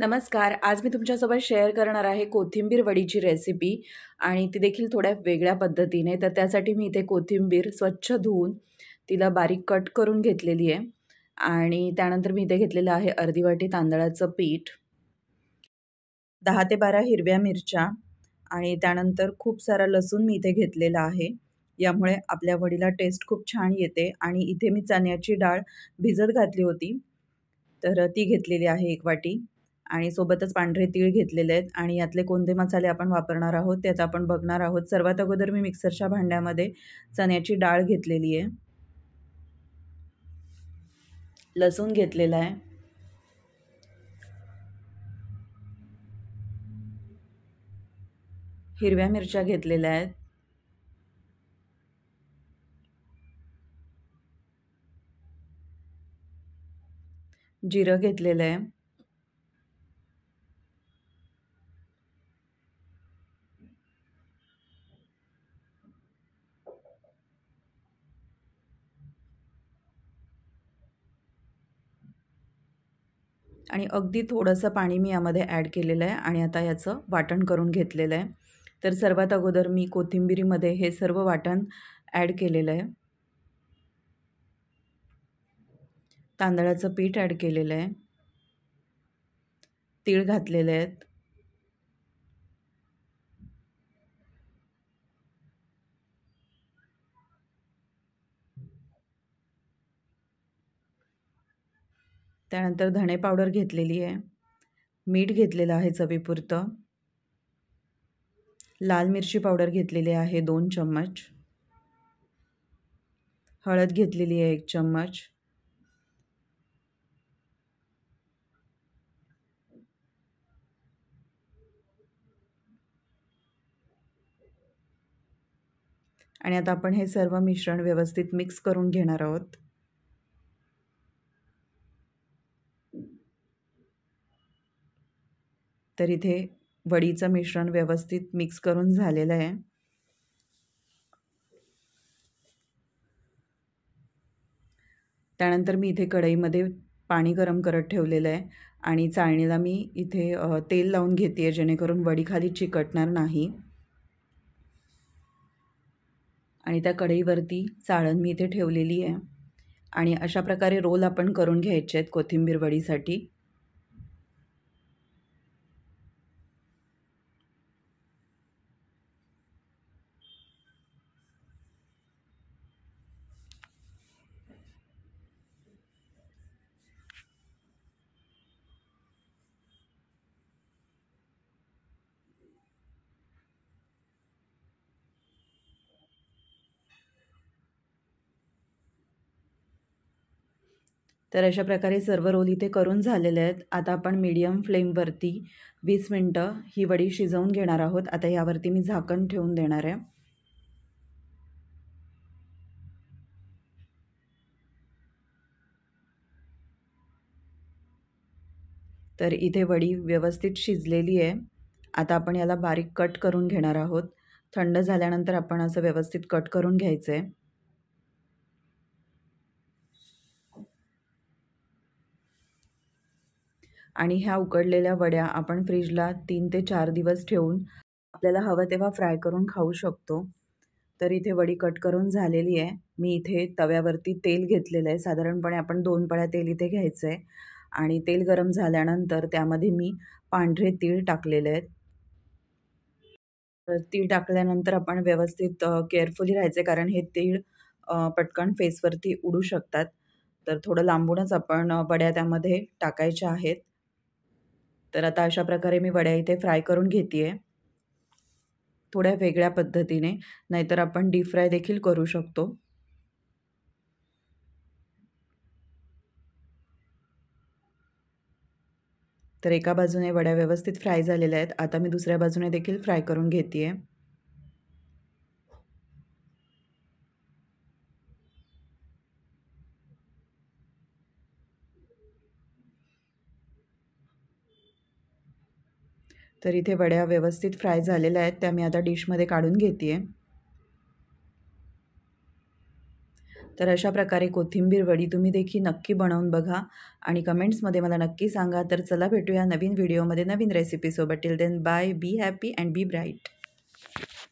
नमस्कार आज मी तुमच्यासोबत शेअर करणार आहे कोथिंबीर वडीची रेसिपी आणि ती देखील थोड्या वेगळ्या पद्धतीने तर त्यासाठी मी इथे कोथिंबीर स्वच्छ धुवून तिला बारीक कट करून घेतलेली आहे आणि त्यानंतर मी इथे घेतलेलं आहे अर्धी वाटी तांदळाचं पीठ दहा ते बारा हिरव्या मिरच्या आणि त्यानंतर खूप सारा लसूण मी इथे घेतलेला आहे यामुळे आपल्या वडीला टेस्ट खूप छान येते आणि इथे मी चण्याची डाळ भिजत घातली होती तर ती घेतलेली आहे एक वाटी आणि सोबतच पांढरे तीळ घेतलेले आहेत आणि यातले कोणते मसाले आपण वापरणार आहोत त्यात आपण बघणार आहोत सर्वात अगोदर मी मिक्सरच्या भांड्यामध्ये चण्याची डाळ घेतलेली आहे लसूण घेतलेला आहे हिरव्या मिरच्या घेतलेल्या आहेत जिरं घेतलेलं आहे आणि अगदी थोडंसं पाणी मी यामध्ये ॲड केलेलं आहे आणि आता याचं वाटण करून घेतलेलं आहे तर सर्वात अगोदर मी कोथिंबिरीमध्ये हे सर्व वाटण ॲड केलेलं आहे तांदळाचं पीठ ॲड केलेलं आहे तीळ घातलेले आहेत त्यानंतर धणे पावडर घेतलेली आहे मीठ घेतलेलं आहे चवीपुरतं लाल मिरची पावडर घेतलेली आहे दोन चम्मच हळद घेतलेली आहे एक चम्मच आणि आता आपण हे सर्व मिश्रण व्यवस्थित मिक्स करून घेणार आहोत तर इथे वडीचं मिश्रण व्यवस्थित मिक्स करून झालेलं आहे त्यानंतर मी इथे कढईमध्ये पाणी गरम करत ठेवलेलं आहे आणि चाळणीला मी इथे तेल लावून घेते आहे जेणेकरून वडीखाली चिकटणार नाही आणि त्या कढईवरती चाळण मी इथे ठेवलेली आहे आणि अशा प्रकारे रोल आपण करून घ्यायचे आहेत कोथिंबीर वडीसाठी तर अशा प्रकारे सर्व रोल इथे करून झालेले आहेत आता आपण मीडियम फ्लेमवरती वीस मिनटं ही वडी शिजवून घेणार आहोत आता यावरती मी झाकण ठेवून देणार आहे तर इथे वडी व्यवस्थित शिजलेली आहे आता आपण याला बारीक कट करून घेणार आहोत थंड झाल्यानंतर आपण असं व्यवस्थित कट करून घ्यायचं आहे आणि ह्या उकडलेल्या वड्या आपण फ्रीजला तीन ते चार दिवस ठेवून आपल्याला हवं तेव्हा फ्राय करून खाऊ शकतो तर इथे वडी कट करून झालेली आहे मी इथे तव्यावरती तेल घेतलेलं आहे साधारणपणे आपण दोन पळ्या तेल इथे घ्यायचं आहे आणि तेल गरम झाल्यानंतर त्यामध्ये मी पांढरे तीळ टाकलेले आहेत तर तीळ टाकल्यानंतर आपण व्यवस्थित केअरफुली राहायचे कारण हे तीळ पटकन फेसवरती उडू शकतात तर थोडं लांबूनच आपण वड्या त्यामध्ये टाकायच्या आहेत तर आता अशा प्रकारे मी वड्या इथे फ्राय करून घेते आहे थोड्या वेगळ्या पद्धतीने नाहीतर आपण डीप फ्राय देखील करू शकतो तर एका बाजूने वड्या व्यवस्थित फ्राय झालेल्या आहेत आता मी दुसऱ्या बाजूने देखील फ्राय करून घेते आहे तर इथे वड्या व्यवस्थित फ्राय झालेल्या आहेत त्या मी आता डिशमध्ये काढून घेते आहे तर अशा प्रकारे कोथिंबीर वडी तुम्ही देखील नक्की बनवून बघा आणि कमेंट्समध्ये मला नक्की सांगा तर चला भेटूया नवीन व्हिडिओमध्ये नवीन रेसिपीसोबत till then bye be happy and be bright